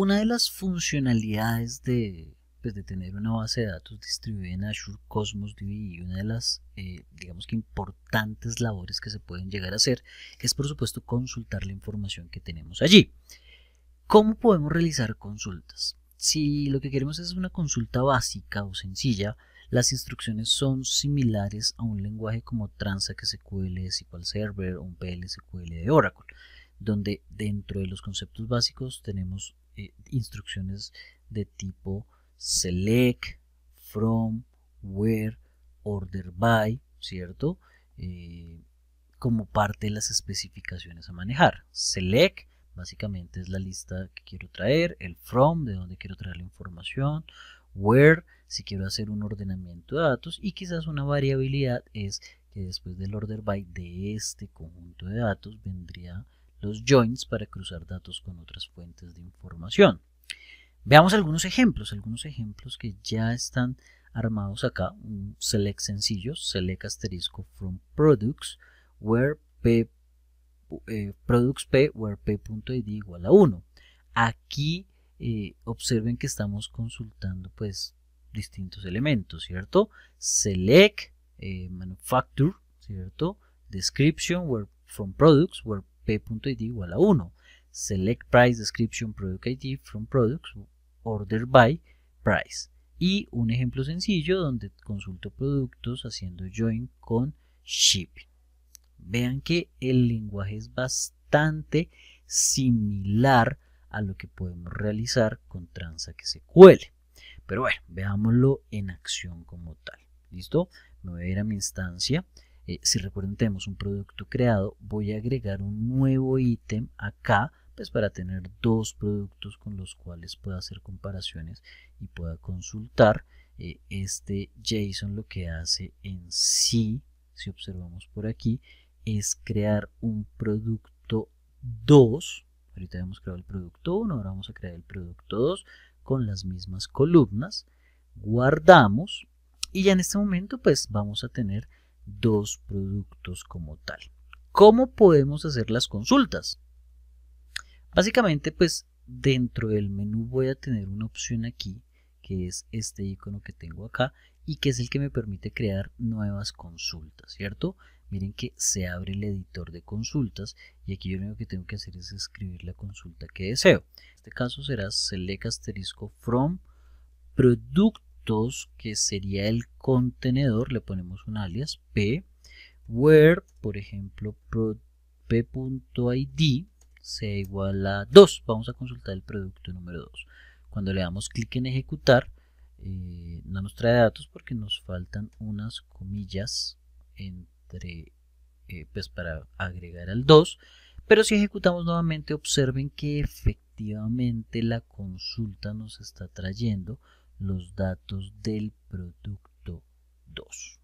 Una de las funcionalidades pues, de, tener una base de datos distribuida en Azure Cosmos DB y una de las, eh, digamos que importantes labores que se pueden llegar a hacer es, por supuesto, consultar la información que tenemos allí. ¿Cómo podemos realizar consultas? Si lo que queremos es una consulta básica o sencilla, las instrucciones son similares a un lenguaje como Transact SQL, SQL Server o un PLSQL de Oracle, donde dentro de los conceptos básicos tenemos eh, instrucciones de tipo select, from, where, order by, ¿cierto? Eh, como parte de las especificaciones a manejar. Select básicamente es la lista que quiero traer, el from, de donde quiero traer la información, where, si quiero hacer un ordenamiento de datos y quizás una variabilidad es que después del order by de este conjunto de datos vendría los joins para cruzar datos con otras fuentes de información. Veamos algunos ejemplos, algunos ejemplos que ya están armados acá. Un select sencillo, select asterisco from products, where p, eh, products p, where p.id igual a 1. Aquí eh, observen que estamos consultando pues distintos elementos, ¿cierto? Select, eh, manufacture, ¿cierto? Description, where from products, where p.id igual a 1. Select price description product ID from products order by price. Y un ejemplo sencillo donde consulto productos haciendo join con ship Vean que el lenguaje es bastante similar a lo que podemos realizar con transa que se cuele. Pero bueno, veámoslo en acción como tal. ¿Listo? Me voy a ir a mi instancia. Eh, si recuerden tenemos un producto creado, voy a agregar un nuevo ítem acá, pues para tener dos productos con los cuales pueda hacer comparaciones y pueda consultar. Eh, este JSON lo que hace en sí, si observamos por aquí, es crear un producto 2. Ahorita hemos creado el producto 1, ahora vamos a crear el producto 2 con las mismas columnas. Guardamos y ya en este momento pues vamos a tener dos productos como tal. ¿Cómo podemos hacer las consultas? Básicamente, pues dentro del menú voy a tener una opción aquí, que es este icono que tengo acá, y que es el que me permite crear nuevas consultas, ¿cierto? Miren que se abre el editor de consultas y aquí yo lo único que tengo que hacer es escribir la consulta que deseo. En este caso será select asterisco from product 2, que sería el contenedor, le ponemos un alias p, where, por ejemplo, p.id sea igual a 2. Vamos a consultar el producto número 2. Cuando le damos clic en ejecutar, eh, no nos trae datos porque nos faltan unas comillas entre eh, pues para agregar al 2 pero si ejecutamos nuevamente observen que efectivamente la consulta nos está trayendo los datos del producto 2.